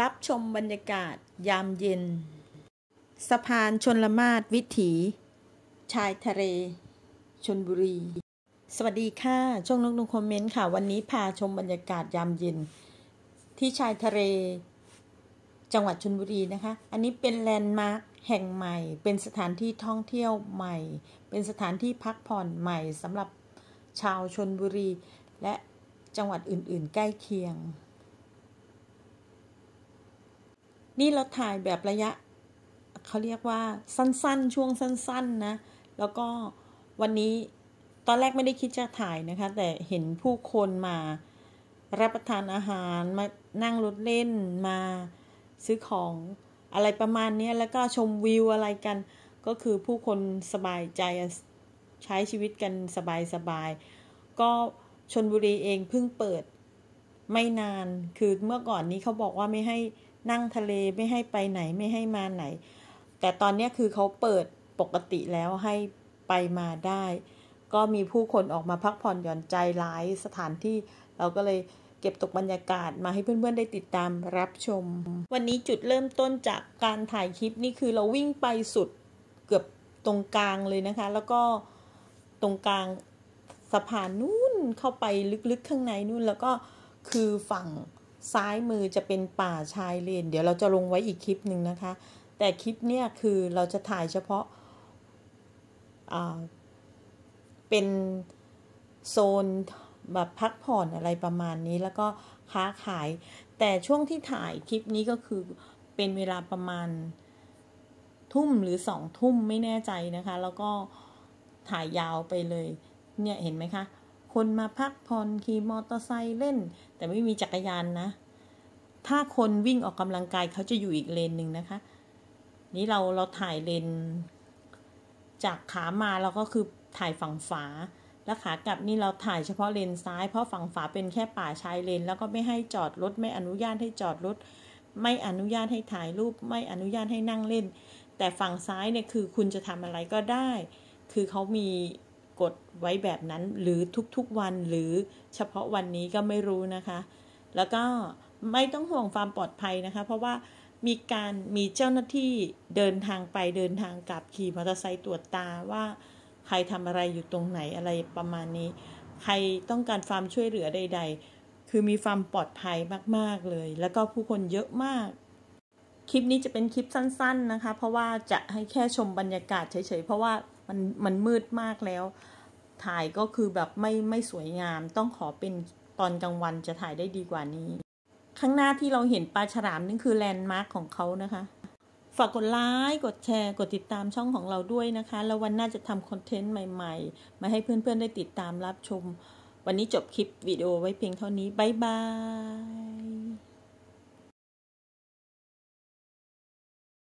รับชมบรรยากาศยามเย็น สะพานชนละมาศวิถี ชายทะเลชนบุรี สวัสดีค่ะช่วงนกนุงคอมเมนต์ค่ะวันนี้พาชมบรรยากาศยามเย็น ที่ชายทะเลจังหวัดชนบุรีนะคะ อันนี้เป็นแลนด์มาร์คแห่งใหม่ เป็นสถานที่ท่องเที่ยวใหม่ เป็นสถานที่พักผ่อนใหม่สำหรับชาวชนบุรี และจังหวัดอื่นๆ ใกล้เคียงนี่เราถ่ายแบบระยะ เขาเรียกว่าสั้น ๆ ช่วงสั้น ๆ นะ แล้วก็วันนี้ตอนแรกไม่ได้คิดจะถ่ายนะคะ แต่เห็นผู้คนมารับประทานอาหาร มานั่งรถเล่นมาซื้อของอะไรประมาณนี้แล้วก็ชมวิวอะไรกัน ก็คือผู้คนสบายใจใช้ชีวิตกันสบายๆก็ชนบุรีเองเพิ่งเปิดไม่นานคือเมื่อก่อนนี้เขาบอกว่าไม่ให้นั่งทะเลไม่ให้ไปไหนไม่ให้มาไหน แต่ตอนนี้คือเขาเปิดปกติแล้วให้ไปมาได้ ก็มีผู้คนออกมาพักผ่อนหย่อนใจหลายสถานที่เราก็เลยเก็บตกบรรยากาศมาให้เพื่อน ๆได้ติดตามรับชม วันนี้จุดเริ่มต้นจากการถ่ายคลิปนี่คือเราวิ่งไปสุดเกือบตรงกลางเลยนะคะ แล้วก็ตรงกลางสะพานนู่นเข้าไปลึกๆ ข้างในนู่น แล้วก็คือฝั่งซ้ายมือจะเป็นป่าชายเลน เดี๋ยวเราจะลงไว้อีกคลิปหนึ่งนะคะ แต่คลิปเนี่ยคือเราจะถ่ายเฉพาะ เป็นโซนแบบพักผ่อนอะไรประมาณนี้ แล้วก็ค้าขาย แต่ช่วงที่ถ่ายคลิปนี้ก็คือเป็นเวลาประมาณ ทุ่มหรือสองทุ่มไม่แน่ใจนะคะ แล้วก็ถ่ายยาวไปเลย เนี่ยเห็นไหมคะคนมาพักผ่อนขี่มอเตอร์ไซค์เล่น แต่ไม่มีจักรยานนะ ถ้าคนวิ่งออกกำลังกายเขาจะอยู่อีกเลนหนึ่งนะคะ นี้เราเราถ่ายเลน จากขามาเราก็คือถ่ายฝั่งฝาแล้วขากลับนี่เราถ่ายเฉพาะเลนซ้ายเพราะฝั่งฝาเป็นแค่ป่าชายเลนแล้วก็ไม่ให้จอดรถไม่อนุญาตให้จอดรถไม่อนุญาตให้ถ่ายรูปไม่อนุญาตให้นั่งเล่น แต่ฝั่งซ้ายเนี่ยคือคุณจะทำอะไรก็ได้ คือเขามีกดไว้แบบนั้นหรือทุกๆวันหรือเฉพาะวันนี้ก็ไม่รู้นะคะ แล้วก็ไม่ต้องห่วงความปลอดภัยนะคะ เพราะว่ามีการมีเจ้าหน้าที่เดินทางไปเดินทางกลับขี่มอเตอร์ไซค์ตรวจตาว่าใครทำอะไรอยู่ตรงไหนอะไรประมาณนี้ใครต้องการความช่วยเหลือใด ๆ คือมีความปลอดภัยมากๆเลย แล้วก็ผู้คนเยอะมาก คลิปนี้จะเป็นคลิปสั้นๆนะคะ เพราะว่าจะให้แค่ชมบรรยากาศเฉยๆเพราะว่ามันมันมืดมากแล้ว ถ่ายก็คือแบบไม่ไม่สวยงาม ต้องขอเป็นตอนกลางวันจะถ่ายได้ดีกว่านี้ ข้างหน้าที่เราเห็นปลาฉลามนั่นคือแลนด์มาร์คของเขานะคะ ฝากกดไลค์กดแชร์กดติดตามช่องของเราด้วยนะคะ แล้ววันหน้าจะทำคอนเทนต์ใหม่ๆ มาให้เพื่อนๆได้ติดตามรับชม วันนี้จบคลิปวิดีโอไว้เพียงเท่านี้ บ๊ายบาย